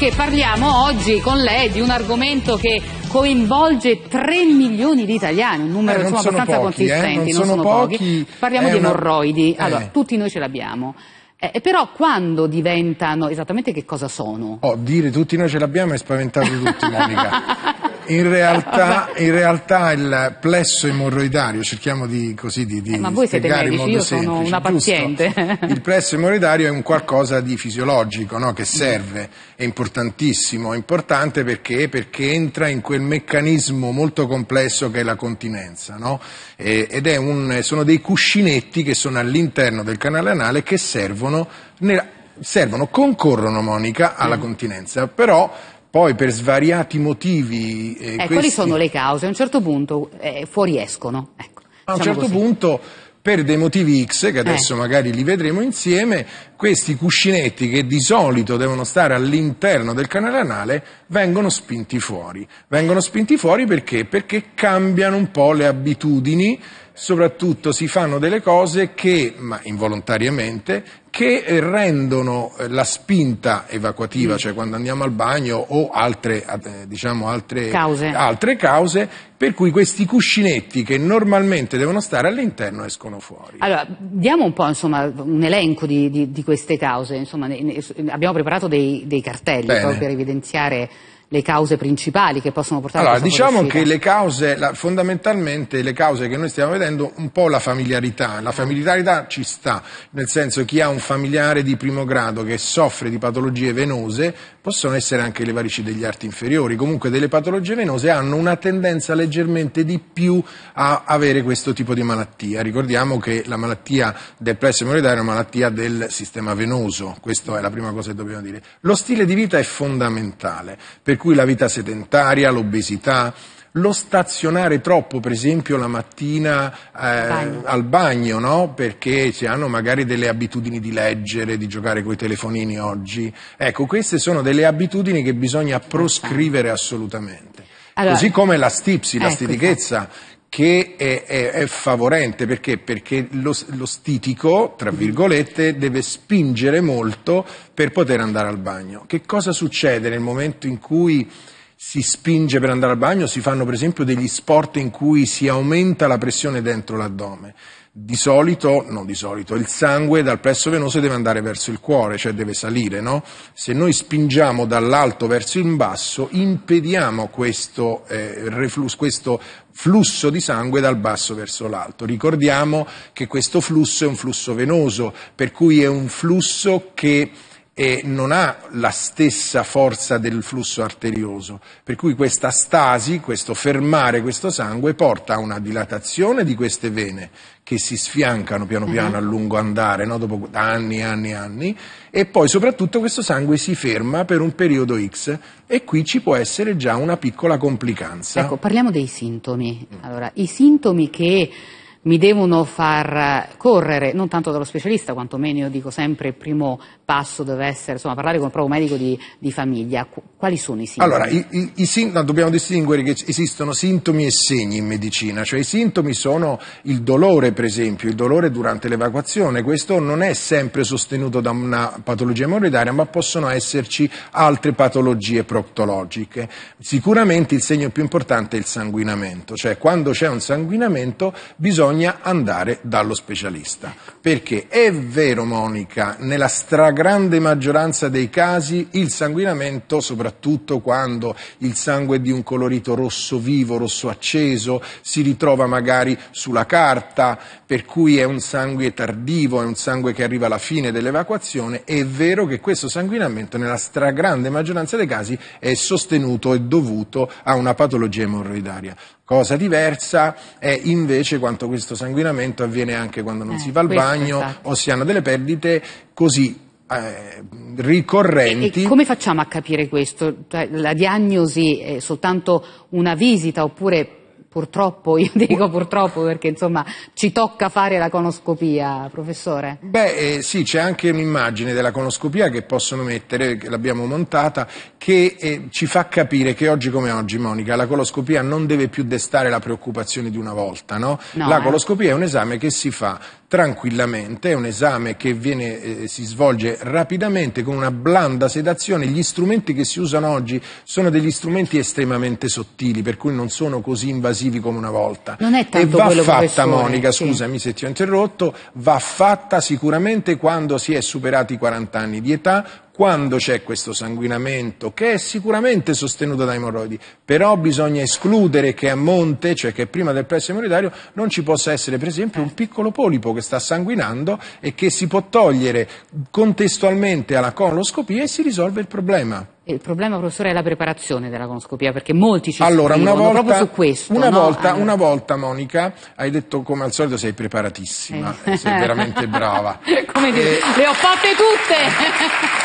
perché parliamo oggi con lei di un argomento che coinvolge 3 milioni di italiani, un numero eh, insomma, abbastanza pochi, consistente, eh, non, non, sono, pochi. pochi. Parliamo di emorroidi, eh. allora, eh. tutti noi ce l'abbiamo. Eh, però quando diventano, esattamente che cosa sono? Oh, dire tutti noi ce l'abbiamo è spaventato tutti, Monica. in realtà, in realtà, il plesso emorroidario, cerchiamo di, così, di, di eh, ma voi siete medici, io semplice, sono una paziente. Il plesso emorroidario è un qualcosa di fisiologico, no? che serve, è importantissimo, è importante perché? perché? entra in quel meccanismo molto complesso che è la continenza, no? e, ed un, sono dei cuscinetti che sono all'interno del canale anale che servono, ne, servono concorrono Monica alla mm. continenza, però poi per svariati motivi... Eh, eh, questi... Quali sono le cause? A un certo punto eh, fuoriescono. Ecco, a un diciamo certo così. punto per dei motivi X, che eh. adesso eh. magari li vedremo insieme, questi cuscinetti che di solito devono stare all'interno del canale anale vengono spinti fuori. Vengono spinti fuori perché? Perché cambiano un po' le abitudini soprattutto si fanno delle cose che, ma involontariamente, che eh, rendono eh, la spinta evacuativa, mm. cioè quando andiamo al bagno o altre, eh, diciamo, altre, cause. altre cause, per cui questi cuscinetti che normalmente devono stare all'interno escono fuori. Allora, diamo un po' insomma, un elenco di, di, di queste cause, insomma, ne, ne, abbiamo preparato dei, dei cartelli per evidenziare le cause principali che possono portare allora, a questa diciamo che le cause, la, fondamentalmente le cause che noi stiamo vedendo, un po' la familiarità, la familiarità ci sta, nel senso chi ha un familiare di primo grado che soffre di patologie venose possono essere anche le varici degli arti inferiori, comunque delle patologie venose hanno una tendenza leggermente di più a avere questo tipo di malattia. Ricordiamo che la malattia del plesso emorroidale è una malattia del sistema venoso, questa è la prima cosa che dobbiamo dire. Lo stile di vita è fondamentale, per cui la vita sedentaria, l'obesità, lo stazionare troppo, per esempio, la mattina eh, bagno. al bagno, no? perché si hanno magari delle abitudini di leggere, di giocare con i telefonini oggi. Ecco, queste sono delle abitudini che bisogna proscrivere assolutamente. Allora, Così come la stipsi, la ecco, stitichezza, che è, è, è, favorente perché? Perché lo, lo, stitico, tra mm-hmm. virgolette, deve spingere molto per poter andare al bagno. Che cosa succede nel momento in cui si spinge per andare al bagno, si fanno per esempio degli sport in cui si aumenta la pressione dentro l'addome. Di solito, non di solito, il sangue dal plesso venoso deve andare verso il cuore, cioè deve salire, no? Se noi spingiamo dall'alto verso il basso, impediamo questo, eh, reflusso, questo flusso di sangue dal basso verso l'alto. Ricordiamo che questo flusso è un flusso venoso, per cui è un flusso che eh, non ha la stessa forza del flusso arterioso, per cui questa stasi, questo fermare questo sangue porta a una dilatazione di queste vene che si sfiancano piano mhm. piano a lungo andare, no? dopo anni e anni e anni, e poi soprattutto questo sangue si ferma per un periodo X e qui ci può essere già una piccola complicanza. Ecco, parliamo dei sintomi. Allora, i sintomi che mi devono far correre, non tanto dallo specialista, quantomeno io dico sempre il primo passo deve essere insomma, parlare con il proprio medico di, di famiglia. Quali sono i sintomi? Allora, i, i, i sintomi, dobbiamo distinguere che esistono sintomi e segni in medicina, cioè i sintomi sono il dolore, per esempio, il dolore durante l'evacuazione, questo non è sempre sostenuto da una patologia emorroidaria, ma possono esserci altre patologie proctologiche. Sicuramente il segno più importante è il sanguinamento, cioè quando c'è un sanguinamento bisogna bisogna andare dallo specialista. Perché è vero, Monica, nella stragrande maggioranza dei casi il sanguinamento, soprattutto quando il sangue è di un colorito rosso vivo, rosso acceso, si ritrova magari sulla carta, per cui è un sangue tardivo, è un sangue che arriva alla fine dell'evacuazione, è vero che questo sanguinamento nella stragrande maggioranza dei casi è sostenuto e dovuto a una patologia emorroidaria. Cosa diversa è invece quanto questo sanguinamento avviene anche quando non eh, si va al bagno esatto. o si hanno delle perdite così eh, ricorrenti. E, e come facciamo a capire questo? Cioè, la diagnosi è soltanto una visita oppure purtroppo, io dico purtroppo perché insomma ci tocca fare la conoscopia, professore. Beh eh, sì, c'è anche un'immagine della conoscopia che possono mettere, che l'abbiamo montata, che eh, ci fa capire che oggi come oggi, Monica, la coloscopia non deve più destare la preoccupazione di una volta, no? no la eh. coloscopia è un esame che si fa tranquillamente, è un esame che viene, eh, si svolge rapidamente con una blanda sedazione, gli strumenti che si usano oggi sono degli strumenti estremamente sottili, per cui non sono così invasivi come una volta. Non è tanto e va fatta, Monica, sì. scusami se ti ho interrotto, va fatta sicuramente quando si è superati i 40 anni di età, quando c'è questo sanguinamento, che è sicuramente sostenuto da emorroidi, però bisogna escludere che a monte, cioè che prima del plesso emorroidario, non ci possa essere per esempio un piccolo polipo che sta sanguinando e che si può togliere contestualmente alla coloscopia e si risolve il problema. Il problema, professore, è la preparazione della coloscopia, perché molti ci allora, una volta, proprio su questo. Una, no? volta, allora. una, volta, Monica, hai detto come al solito sei preparatissima, eh. sei veramente brava. come dire, eh. le ho fatte tutte!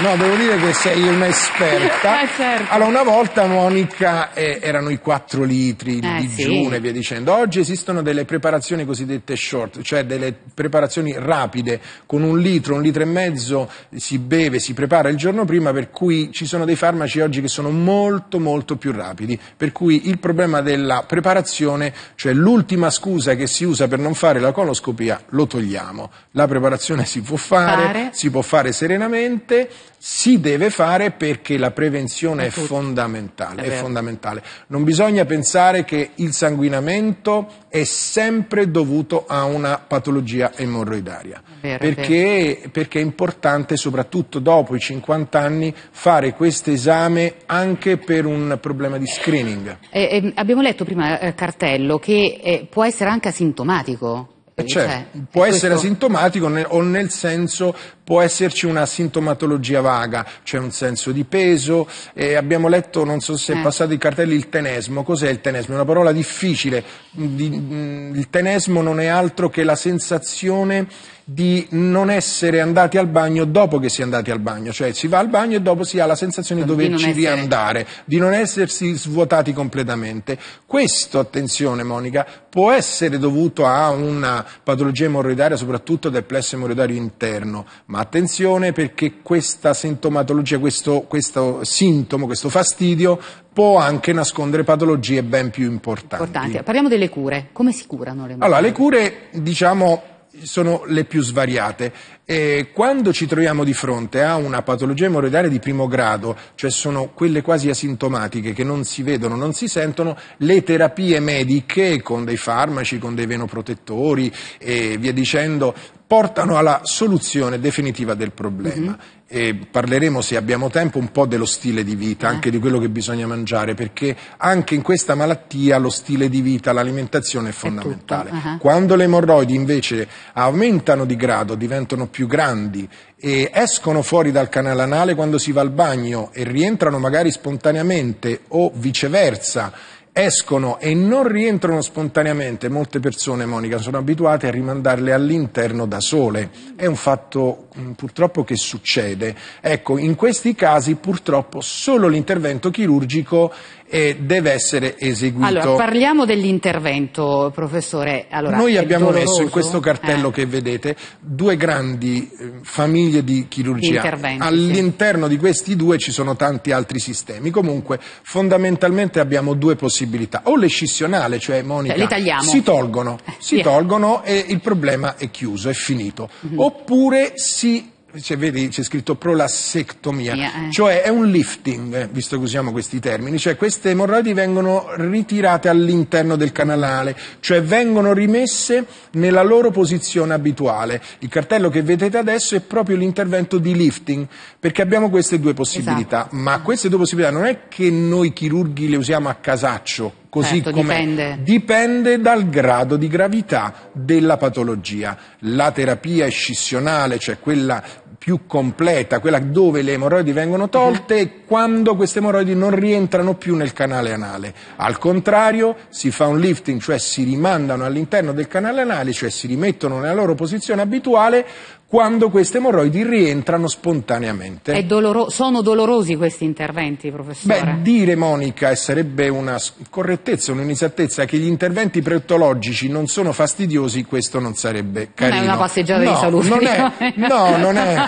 No, devo dire che sei un'esperta. eh, certo. Allora, una volta Monica eh, erano i 4 litri, di eh, digiuno sì. e via dicendo. Oggi esistono delle preparazioni cosiddette short, cioè delle preparazioni rapide. Con un litro, un litro e mezzo si beve, si prepara il giorno prima, per cui ci sono dei farmaci oggi che sono molto, molto più rapidi. Per cui il problema della preparazione, cioè l'ultima scusa che si usa per non fare la coloscopia, lo togliamo. La preparazione si può fare. fare. si può fare serenamente si deve fare perché la prevenzione è, fondamentale, è, è fondamentale, Non bisogna pensare che il sanguinamento è sempre dovuto a una patologia emorroidaria, vero, perché, vero. perché, è importante soprattutto dopo i 50 anni fare questo esame anche per un problema di screening. Eh, eh, abbiamo letto prima, eh, Cartello, che eh, può essere anche asintomatico. Eh, certo, cioè, può eh, essere questo... asintomatico nel, o nel senso può esserci una sintomatologia vaga, c'è un senso di peso, eh, abbiamo letto, non so se è eh. passato i cartelli, il tenesmo, cos'è il tenesmo? È una parola difficile, mm, il tenesmo non è altro che la sensazione di non essere andati al bagno dopo che si è andati al bagno, cioè si va al bagno e dopo si ha la sensazione di doverci essere... riandare, di non essersi svuotati completamente. Questo, attenzione Monica, può essere dovuto a una patologia emorroidaria, soprattutto del plesso emorroidario interno, ma attenzione perché questa sintomatologia, questo, questo sintomo, questo fastidio può anche nascondere patologie ben più importanti. Importante. Parliamo delle cure. Come si curano le malattie? Allora, le cure, diciamo, sono le più svariate. E quando ci troviamo di fronte a una patologia emorroidale di primo grado, cioè sono quelle quasi asintomatiche che non si vedono, non si sentono, le terapie mediche con dei farmaci, con dei venoprotettori e via dicendo portano alla soluzione definitiva del problema. Mm-hmm. parleremo, se abbiamo tempo, un po' dello stile di vita, anche di quello che bisogna mangiare, perché anche in questa malattia lo stile di vita, l'alimentazione è fondamentale. È uh-huh. Quando le emorroidi invece aumentano di grado, diventano più grandi e escono fuori dal canale anale quando si va al bagno e rientrano magari spontaneamente o viceversa, escono e non rientrano spontaneamente, molte persone, Monica, sono abituate a rimandarle all'interno da sole. È un fatto mm, purtroppo che succede. Ecco, in questi casi purtroppo solo l'intervento chirurgico eh, deve essere eseguito. Allora, parliamo dell'intervento, professore. Allora, Noi abbiamo doloroso? messo in questo cartello eh. che vedete due grandi eh, famiglie di chirurgia. All'interno sì. di questi due ci sono tanti altri sistemi. Comunque, fondamentalmente abbiamo due possibilità possibilità, o le scissionale, cioè Monica, cioè, si tolgono, si yeah. tolgono e il problema è chiuso, è finito, mm-hmm. oppure si se vedi c'è scritto prolassectomia, yeah. cioè è un lifting, eh, visto che usiamo questi termini, cioè queste emorroidi vengono ritirate all'interno del canalale, cioè vengono rimesse nella loro posizione abituale. Il cartello che vedete adesso è proprio l'intervento di lifting, perché abbiamo queste due possibilità, esatto. ma queste due possibilità non è che noi chirurghi le usiamo a casaccio, così certo, come dipende. dipende dal grado di gravità della patologia. La terapia escissionale, cioè quella più completa, quella dove le emorroidi vengono tolte uh quando queste emorroidi non rientrano più nel canale anale. Al contrario, si fa un lifting, cioè si rimandano all'interno del canale anale, cioè si rimettono nella loro posizione abituale quando queste emorroidi rientrano spontaneamente. Doloro sono dolorosi questi interventi, professore? Beh, dire Monica e sarebbe una correttezza, un'inesattezza, che gli interventi preottologici non sono fastidiosi, questo non sarebbe carino. Non è una passeggiata no, di salute. Non è, diciamo. no, non è.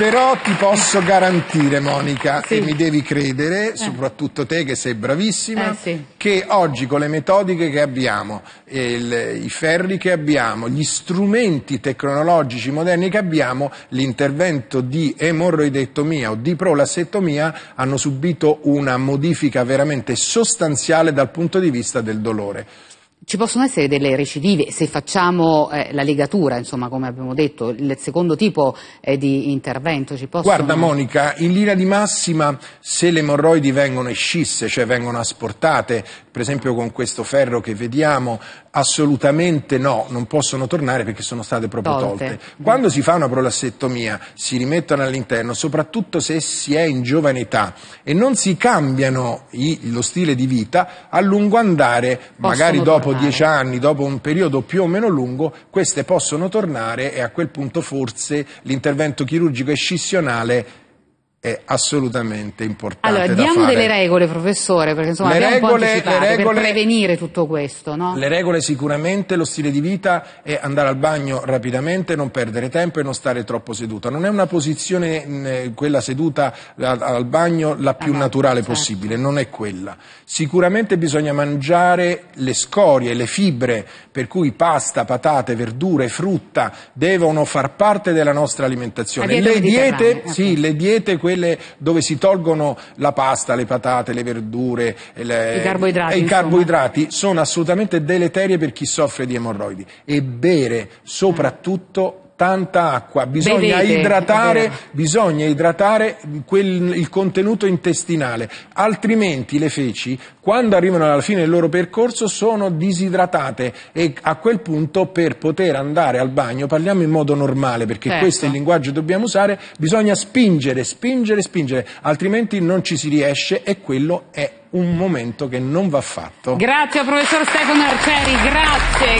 Però ti posso garantire, Monica, sì. e mi devi credere, eh. soprattutto te che sei bravissima, eh, sì. che oggi con le metodiche che abbiamo, il, i ferri che abbiamo, gli strumenti tecnologici moderni che abbiamo, l'intervento di emorroidectomia o di prolassettomia hanno subito una modifica veramente sostanziale dal punto di vista del dolore. Ci possono essere delle recidive se facciamo eh, la legatura, insomma, come abbiamo detto, il secondo tipo eh, di intervento. Possono... Guarda Monica, in linea di massima se le morroidi vengono escisse, cioè vengono asportate, per esempio con questo ferro che vediamo, assolutamente no, non possono tornare perché sono state proprio tolte. tolte. Quando si fa una prolassettomia si rimettono all'interno, soprattutto se si è in giovane età e non si cambiano i, lo stile di vita, a lungo andare, possono magari dopo tornare. dieci anni, dopo un periodo più o meno lungo, queste possono tornare e a quel punto forse l'intervento chirurgico escissionale è assolutamente importante. Allora, diamo delle regole, professore, perché insomma le abbiamo regole, un po' anticipato regole, per prevenire tutto questo. No? Le regole sicuramente, lo stile di vita è andare al bagno rapidamente, non perdere tempo e non stare troppo seduta. Non è una posizione, quella seduta al bagno, la più ah, naturale certo. possibile, non è quella. Sicuramente bisogna mangiare le scorie, le fibre, per cui pasta, patate, verdure, frutta devono far parte della nostra alimentazione. Le diete, sì, ecco. le diete, quelle dove si tolgono la pasta, le patate, le verdure le, i carboidrati, e eh, i carboidrati sono assolutamente deleterie per chi soffre di emorroidi e bere soprattutto tanta acqua, bisogna, Bevete, idratare, bisogna idratare quel, il contenuto intestinale, altrimenti le feci, quando arrivano alla fine del loro percorso, sono disidratate e a quel punto per poter andare al bagno, parliamo in modo normale, perché certo. questo è il linguaggio che dobbiamo usare, bisogna spingere, spingere, spingere, altrimenti non ci si riesce e quello è un momento che non va fatto. Grazie professor Stefano Arceri, grazie.